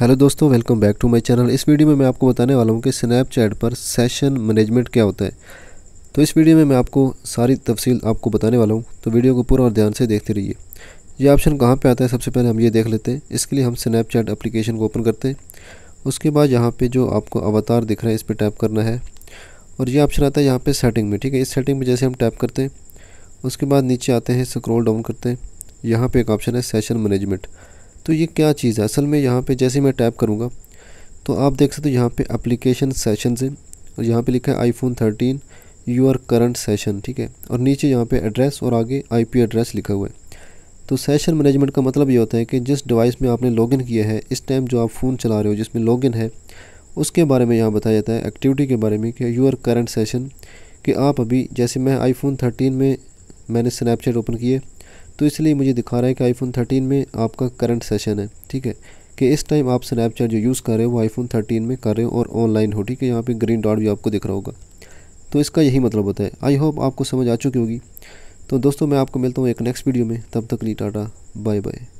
hello दोस्तों welcome back to my channel इस video में मैं आपको बताने वाला हूँ कि स्नैपचैट पर सेशन मैनेजमेंट क्या होता है तो इस वीडियो में मैं आपको सारी तफसील आपको बताने वाला हूँ तो वीडियो को पूरा और ध्यान से देखते रहिए ये ऑप्शन कहाँ पे आता है सबसे पहले हम ये देख लेते हैं इसके लिए हम स्नैपचैट अप्लीकेशन को ओपन करते हैं उसके बाद यहाँ पर जो आपको अवतार दिख रहा है इस पर टैप करना है और ये ऑप्शन आता है यहाँ पर सेटिंग में ठीक है इस सेटिंग में जैसे हम टैप करते हैं उसके बाद नीचे आते हैं स्क्रोल डाउन करते हैं यहाँ पर एक ऑप्शन है सेशन मैनेजमेंट तो ये क्या चीज़ है असल में यहाँ पे जैसे मैं टैप करूँगा तो आप देख सकते हो यहाँ पे एप्लीकेशन सेशन से और यहाँ पे लिखा है iPhone you are current session ठीक है और नीचे यहाँ पे एड्रेस और आगे आईपी एड्रेस लिखा हुआ है तो सेशन मैनेजमेंट का मतलब ये होता है कि जिस डिवाइस में आपने लॉगिन किया है इस टाइम जो आप फ़ोन चला रहे हो जिसमें लॉगिन है उसके बारे में यहाँ बताया जाता है एक्टिविटी के बारे में कि यूर करंट सेशन कि आप अभी जैसे मैं आईफोन 13 में मैंने स्नैपचैट ओपन किए तो इसलिए मुझे दिखा रहा है कि आईफोन 13 में आपका करंट सेशन है ठीक है कि इस टाइम आप स्नैपचैट जो यूज़ कर रहे हो वो आईफोन 13 में कर रहे हो और ऑनलाइन हो ठीक है यहाँ पे ग्रीन डॉट भी आपको दिख रहा होगा तो इसका यही मतलब होता है आई होप आपको समझ आ चुकी होगी तो दोस्तों मैं आपको मिलता हूँ एक नेक्स्ट वीडियो में तब तक नहीं टाटा बाय बाय